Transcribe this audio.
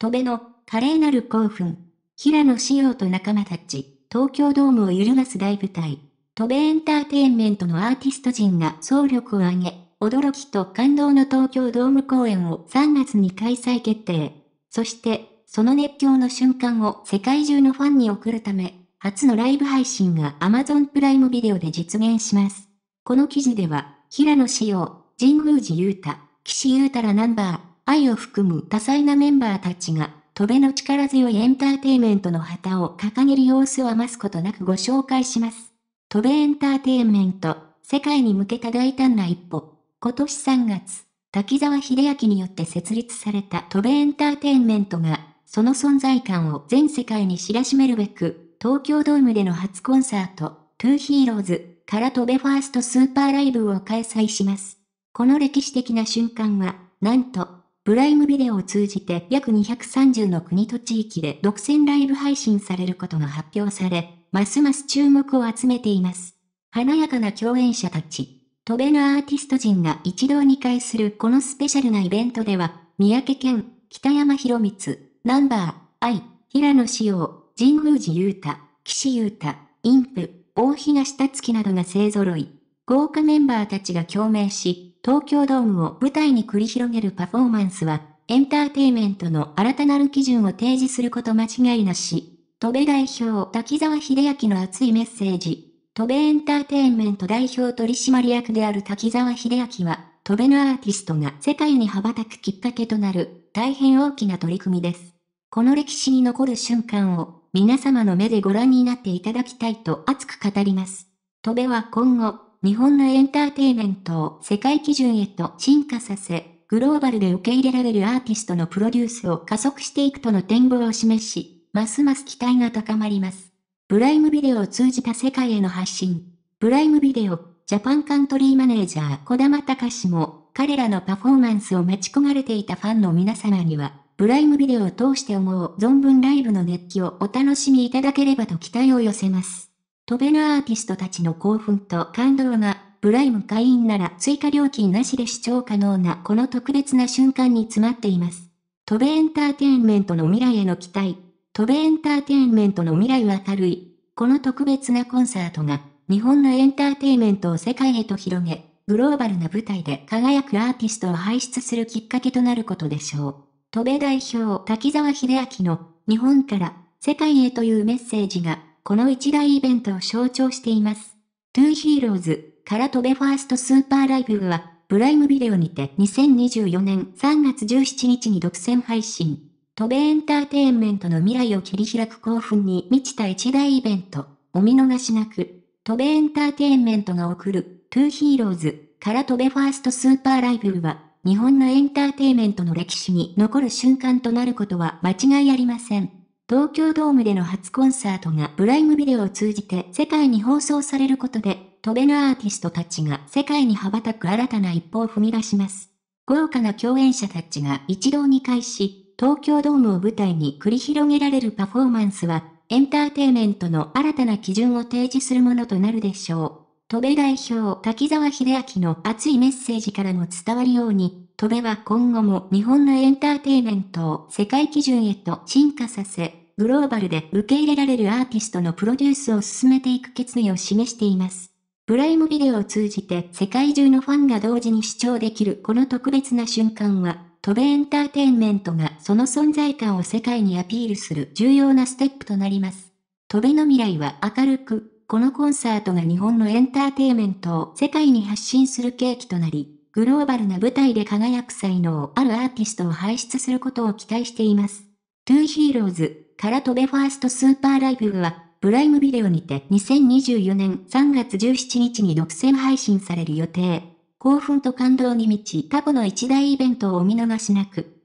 戸辺の華麗なる興奮。平野紫耀と仲間たち、東京ドームを揺るがす大舞台。戸辺エンターテインメントのアーティスト陣が総力を挙げ、驚きと感動の東京ドーム公演を3月に開催決定。そして、その熱狂の瞬間を世界中のファンに送るため、初のライブ配信が Amazon プライムビデオで実現します。この記事では、平野紫耀、神宮寺勇太、岸優太らナンバー、愛を含む多彩なメンバーたちが、飛べの力強いエンターテイメントの旗を掲げる様子を余すことなくご紹介します。戸べエンターテイメント、世界に向けた大胆な一歩。今年3月、滝沢秀明によって設立された戸べエンターテイメントが、その存在感を全世界に知らしめるべく、東京ドームでの初コンサート、トゥーヒーローズから飛べファーストスーパーライブを開催します。この歴史的な瞬間は、なんと、プライムビデオを通じて約230の国と地域で独占ライブ配信されることが発表され、ますます注目を集めています。華やかな共演者たち、飛べのアーティスト陣が一堂に会するこのスペシャルなイベントでは、三宅健、北山博光、ナンバー、愛、平野紫耀、神宮寺勇太、岸優太、インプ、大東達樹などが勢揃い。豪華メンバーたちが共鳴し、東京ドームを舞台に繰り広げるパフォーマンスは、エンターテイメントの新たなる基準を提示すること間違いなし。戸部代表滝沢秀明の熱いメッセージ。戸部エンターテインメント代表取締役である滝沢秀明は、戸部のアーティストが世界に羽ばたくきっかけとなる、大変大きな取り組みです。この歴史に残る瞬間を、皆様の目でご覧になっていただきたいと熱く語ります。戸部は今後、日本のエンターテイメントを世界基準へと進化させ、グローバルで受け入れられるアーティストのプロデュースを加速していくとの展望を示し、ますます期待が高まります。プライムビデオを通じた世界への発信。プライムビデオ、ジャパンカントリーマネージャー小玉隆も、彼らのパフォーマンスを待ち焦がれていたファンの皆様には、プライムビデオを通して思う存分ライブの熱気をお楽しみいただければと期待を寄せます。飛べなアーティストたちの興奮と感動が、プライム会員なら追加料金なしで視聴可能なこの特別な瞬間に詰まっています。飛べエンターテインメントの未来への期待。飛べエンターテインメントの未来は明るい。この特別なコンサートが、日本のエンターテインメントを世界へと広げ、グローバルな舞台で輝くアーティストを輩出するきっかけとなることでしょう。戸部代表滝沢秀明の日本から世界へというメッセージがこの一大イベントを象徴しています。トゥーヒーローズから飛べファーストスーパーライブは、プライムビデオにて2024年3月17日に独占配信。飛べエンターテインメントの未来を切り開く興奮に満ちた一大イベント。お見逃しなく。飛べエンターテインメントが送る、トゥーヒーローズから飛べファーストスーパーライブは、日本のエンターテイメントの歴史に残る瞬間となることは間違いありません。東京ドームでの初コンサートがプライムビデオを通じて世界に放送されることで、飛べぬアーティストたちが世界に羽ばたく新たな一歩を踏み出します。豪華な共演者たちが一堂に会し、東京ドームを舞台に繰り広げられるパフォーマンスは、エンターテイメントの新たな基準を提示するものとなるでしょう。戸部代表滝沢秀明の熱いメッセージからも伝わるように、戸部は今後も日本のエンターテイメントを世界基準へと進化させ、グローバルで受け入れられるアーティストのプロデュースを進めていく決意を示しています。プライムビデオを通じて世界中のファンが同時に視聴できるこの特別な瞬間は、トベエンターテインメントがその存在感を世界にアピールする重要なステップとなります。トベの未来は明るく、このコンサートが日本のエンターテイメントを世界に発信する契機となり、グローバルな舞台で輝く才能あるアーティストを輩出することを期待しています。トゥーヒーローズら飛べファーストスーパーライブは、プライムビデオにて2024年3月17日に独占配信される予定。興奮と感動に満ち、タコの一大イベントをお見逃しなく。